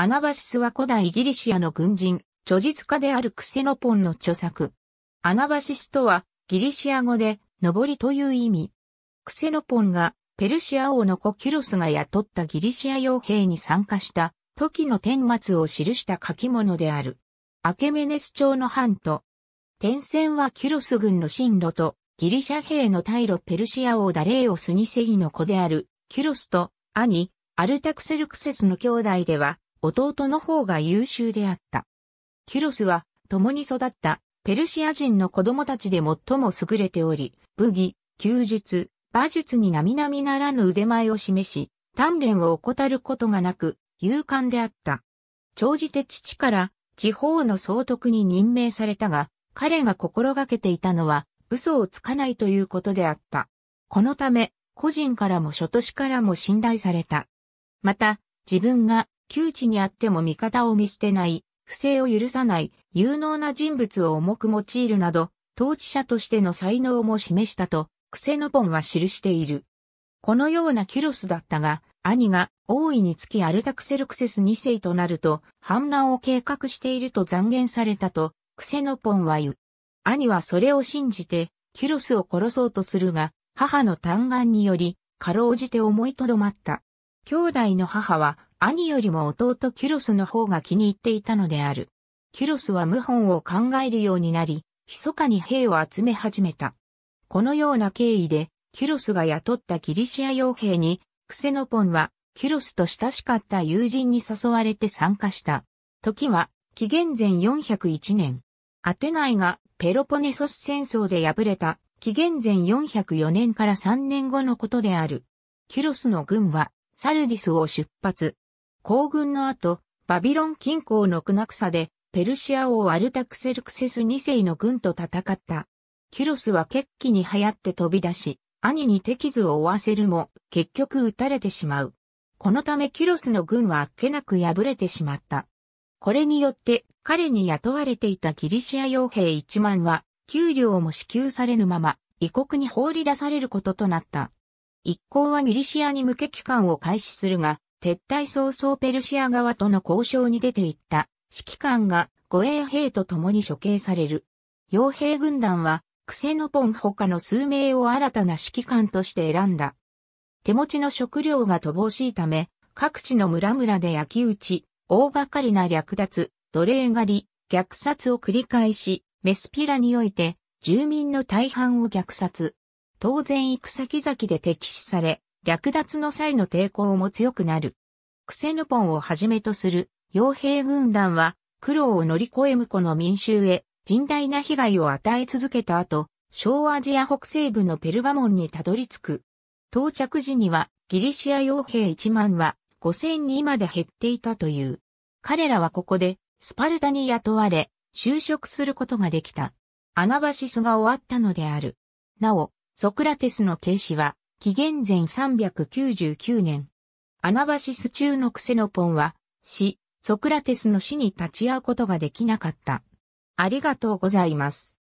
アナバシスは古代ギリシアの軍人、著述家であるクセノポンの著作。アナバシスとは、ギリシア語で、登りという意味。クセノポンが、ペルシア王の子キュロスが雇ったギリシア傭兵に参加した、時の天末を記した書き物である。アケメネス朝の藩と、天戦はキュロス軍の進路と、ギリシャ兵の退路ペルシア王ダレーオスセ世の子である、キュロスと、兄、アルタクセルクセスの兄弟では、弟の方が優秀であった。キュロスは共に育ったペルシア人の子供たちで最も優れており、武技、休術、馬術に並々ならぬ腕前を示し、鍛錬を怠ることがなく、勇敢であった。長じて父から地方の総督に任命されたが、彼が心がけていたのは嘘をつかないということであった。このため、個人からも諸都市からも信頼された。また、自分が窮地にあっても味方を見捨てない、不正を許さない、有能な人物を重く用いるなど、統治者としての才能も示したと、クセノポンは記している。このようなキュロスだったが、兄が大いにつきアルタクセルクセス2世となると、反乱を計画していると断言されたと、クセノポンは言う。兄はそれを信じて、キュロスを殺そうとするが、母の嘆願により、かろうじて思いとどまった。兄弟の母は兄よりも弟キュロスの方が気に入っていたのである。キュロスは謀反を考えるようになり、密かに兵を集め始めた。このような経緯で、キュロスが雇ったギリシア傭兵に、クセノポンは、キュロスと親しかった友人に誘われて参加した。時は、紀元前401年。アテナイがペロポネソス戦争で敗れた、紀元前404年から3年後のことである。キュロスの軍は、サルディスを出発。行軍の後、バビロン近郊のクナクサで、ペルシア王アルタクセルクセス2世の軍と戦った。キュロスは決起に流行って飛び出し、兄に手傷を負わせるも、結局撃たれてしまう。このためキュロスの軍はあっけなく敗れてしまった。これによって彼に雇われていたギリシア傭兵1万は給料も支給されぬまま異国に放り出されることとなった。一行はギリシアに向け帰還を開始するが、撤退早々ペルシア側との交渉に出ていった指揮官が護衛兵と共に処刑される。傭兵軍団はクセノポン他の数名を新たな指揮官として選んだ。手持ちの食料が乏しいため、各地の村々で焼き打ち、大掛かりな略奪、奴隷狩り、虐殺を繰り返し、メスピラにおいて、住民の大半を虐殺。当然行く先々で敵視され、略奪の際の抵抗も強くなる。クセヌポンをはじめとする傭兵軍団は苦労を乗り越え向この民衆へ甚大な被害を与え続けた後、小アジア北西部のペルガモンにたどり着く。到着時にはギリシア傭兵1万は5000人まで減っていたという。彼らはここでスパルタに雇われ就職することができた。アナバシスが終わったのである。なお、ソクラテスの軽視は紀元前399年。アナバシス中のクセノポンは、死、ソクラテスの死に立ち会うことができなかった。ありがとうございます。